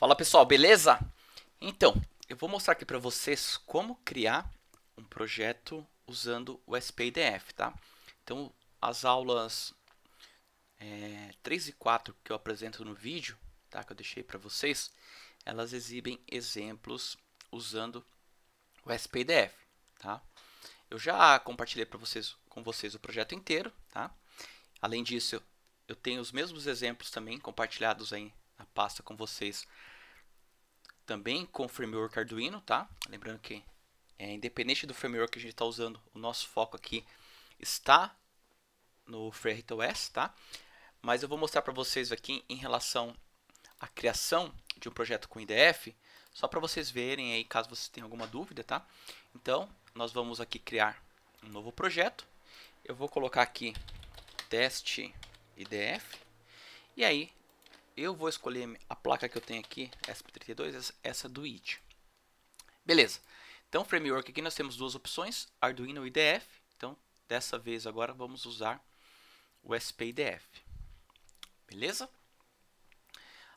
Fala pessoal, beleza? Então, eu vou mostrar aqui para vocês como criar um projeto usando o SPIDF, tá? Então, as aulas é, 3 e 4 que eu apresento no vídeo, tá? Que eu deixei para vocês, elas exibem exemplos usando o SPIDF, tá? Eu já compartilhei para vocês, com vocês o projeto inteiro, tá? Além disso, eu tenho os mesmos exemplos também compartilhados aí na pasta com vocês também com o framework Arduino, tá? Lembrando que é, independente do framework que a gente está usando, o nosso foco aqui está no FreeRTOS, tá? Mas eu vou mostrar para vocês aqui em relação à criação de um projeto com IDF, só para vocês verem aí caso vocês tenham alguma dúvida, tá? Então, nós vamos aqui criar um novo projeto. Eu vou colocar aqui teste IDF e aí eu vou escolher a placa que eu tenho aqui, SP32, essa do IT. Beleza. Então, framework aqui nós temos duas opções, Arduino IDF. Então, dessa vez agora vamos usar o SPIDF. Beleza?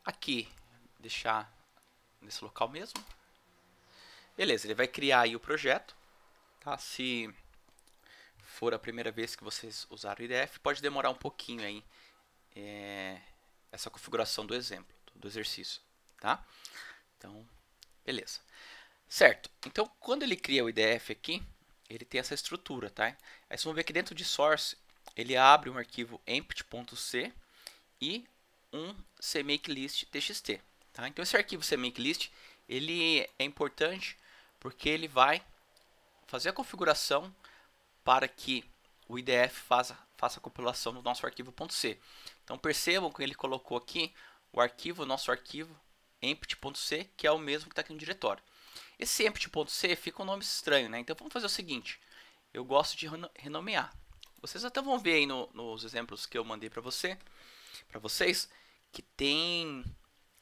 Aqui, deixar nesse local mesmo. Beleza, ele vai criar aí o projeto. Tá? Se for a primeira vez que vocês usaram o IDF, pode demorar um pouquinho aí. É, essa configuração do exemplo, do exercício, tá? Então, beleza. Certo, então quando ele cria o IDF aqui, ele tem essa estrutura, tá? Aí vocês vão ver que dentro de source, ele abre um arquivo empty.c e um cmakelist.txt, tá? Então esse arquivo cmakelist, ele é importante porque ele vai fazer a configuração para que o IDF faça, faça a compilação do nosso arquivo.c. Então percebam que ele colocou aqui o arquivo, nosso arquivo, empty.c, que é o mesmo que está aqui no diretório. Esse empty.c fica um nome estranho, né? Então vamos fazer o seguinte, eu gosto de renomear. Vocês até vão ver aí no, nos exemplos que eu mandei para você, para vocês, que tem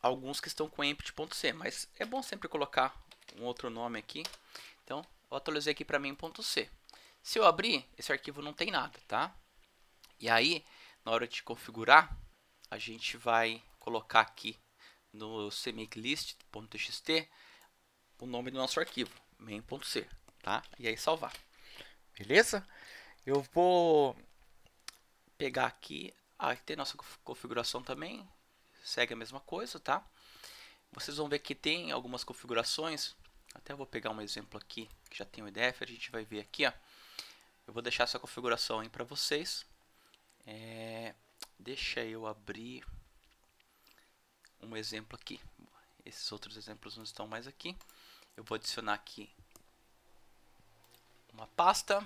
alguns que estão com empty.c, mas é bom sempre colocar um outro nome aqui. Então, eu atualizei aqui para mim.c. Se eu abrir, esse arquivo não tem nada, tá? E aí, na hora de configurar, a gente vai colocar aqui no semiclist.txt o nome do nosso arquivo, main.c, tá? E aí salvar. Beleza? Eu vou pegar aqui, ah, tem nossa configuração também, segue a mesma coisa, tá? Vocês vão ver que tem algumas configurações até vou pegar um exemplo aqui que já tem o IDF, a gente vai ver aqui, ó. Eu vou deixar essa configuração aí para vocês. É, deixa eu abrir um exemplo aqui. Esses outros exemplos não estão mais aqui. Eu vou adicionar aqui uma pasta.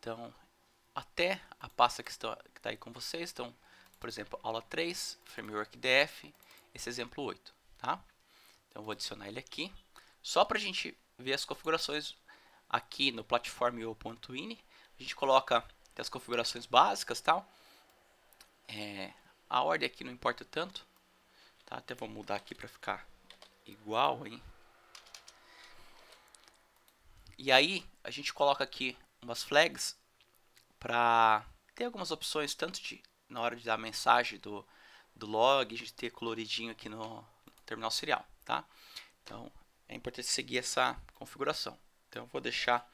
Então, até a pasta que está, que está aí com vocês. Então, por exemplo, aula 3, framework DF, esse exemplo 8, tá? Então, eu vou adicionar ele aqui. Só para a gente ver as configurações aqui no platform.ini, a gente coloca as configurações básicas tal. É, a ordem aqui não importa tanto. Tá? Até vou mudar aqui para ficar igual. Hein? E aí a gente coloca aqui umas flags para ter algumas opções, tanto de na hora de dar a mensagem do, do log, a gente ter coloridinho aqui no, no terminal serial. Tá? Então é importante seguir essa configuração. Então, eu vou deixar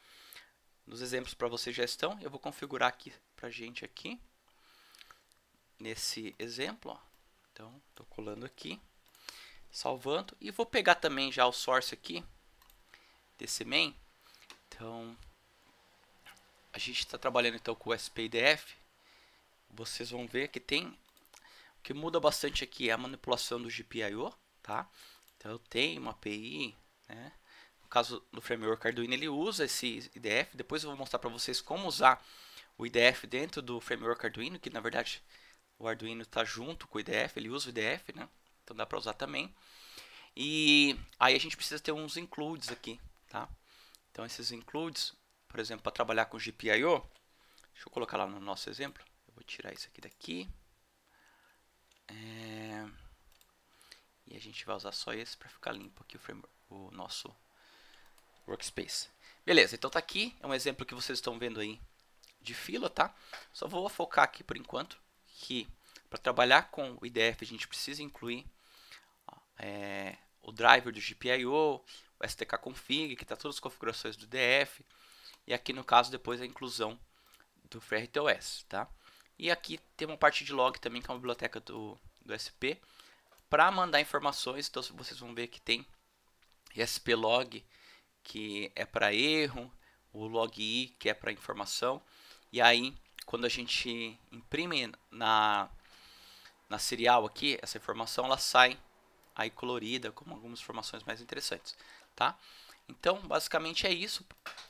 nos exemplos para vocês já estão. Eu vou configurar aqui para a gente aqui, nesse exemplo. Ó. Então, estou colando aqui, salvando. E vou pegar também já o source aqui, desse main. Então, a gente está trabalhando então com o SPIDF. Vocês vão ver que tem... O que muda bastante aqui é a manipulação do GPIO, tá? Então, eu tenho uma API né? No caso do framework Arduino, ele usa esse IDF. Depois eu vou mostrar para vocês como usar o IDF dentro do framework Arduino, que na verdade o Arduino está junto com o IDF, ele usa o IDF, né? Então dá para usar também. E aí a gente precisa ter uns includes aqui, tá? Então esses includes, por exemplo, para trabalhar com GPIO, deixa eu colocar lá no nosso exemplo. Eu vou tirar isso aqui daqui. É... E a gente vai usar só esse para ficar limpo aqui o framework o nosso workspace. Beleza, então tá aqui, é um exemplo que vocês estão vendo aí de fila, tá? Só vou focar aqui por enquanto que para trabalhar com o IDF a gente precisa incluir é, o driver do GPIO, o STK config, que está todas as configurações do IDF, e aqui no caso depois a inclusão do FreeRTOS, tá? E aqui tem uma parte de log também, que é uma biblioteca do, do SP, para mandar informações, então vocês vão ver que tem SPLog, que é para erro, o logi, que é para informação. E aí, quando a gente imprime na, na serial aqui, essa informação ela sai aí colorida, com algumas informações mais interessantes, tá? Então, basicamente é isso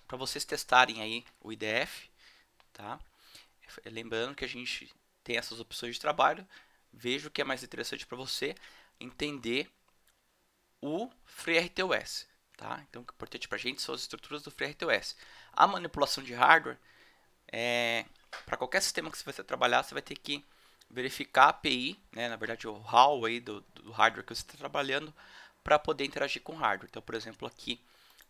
para vocês testarem aí o IDF, tá? Lembrando que a gente tem essas opções de trabalho, veja o que é mais interessante para você, entender o FreeRTOS. Tá? Então, o que é importante para a gente são as estruturas do FreeRTOS. A manipulação de hardware, é, para qualquer sistema que você vai trabalhar, você vai ter que verificar a API, né, na verdade o RAW aí do, do hardware que você está trabalhando, para poder interagir com o hardware. Então, por exemplo, aqui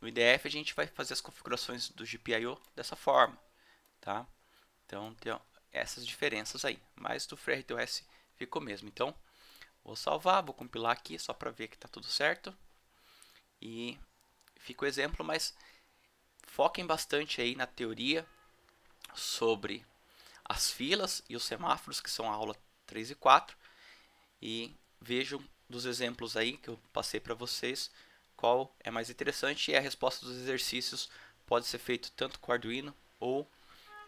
no IDF a gente vai fazer as configurações do GPIO dessa forma. Tá? Então, tem essas diferenças aí, mas do FreeRTOS ficou mesmo. Então, Vou salvar, vou compilar aqui só para ver que está tudo certo. E fica o exemplo, mas foquem bastante aí na teoria sobre as filas e os semáforos, que são a aula 3 e 4. E vejam dos exemplos aí que eu passei para vocês qual é mais interessante e a resposta dos exercícios pode ser feito tanto com o Arduino ou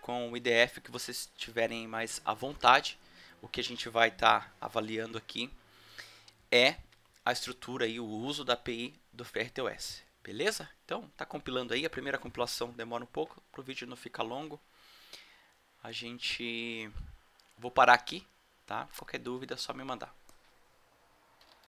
com o IDF que vocês tiverem mais à vontade. O que a gente vai estar tá avaliando aqui é a estrutura e o uso da API do FreeRTOS. Beleza? Então, tá compilando aí. A primeira compilação demora um pouco, para o vídeo não ficar longo. A gente... Vou parar aqui, tá? Qualquer dúvida é só me mandar.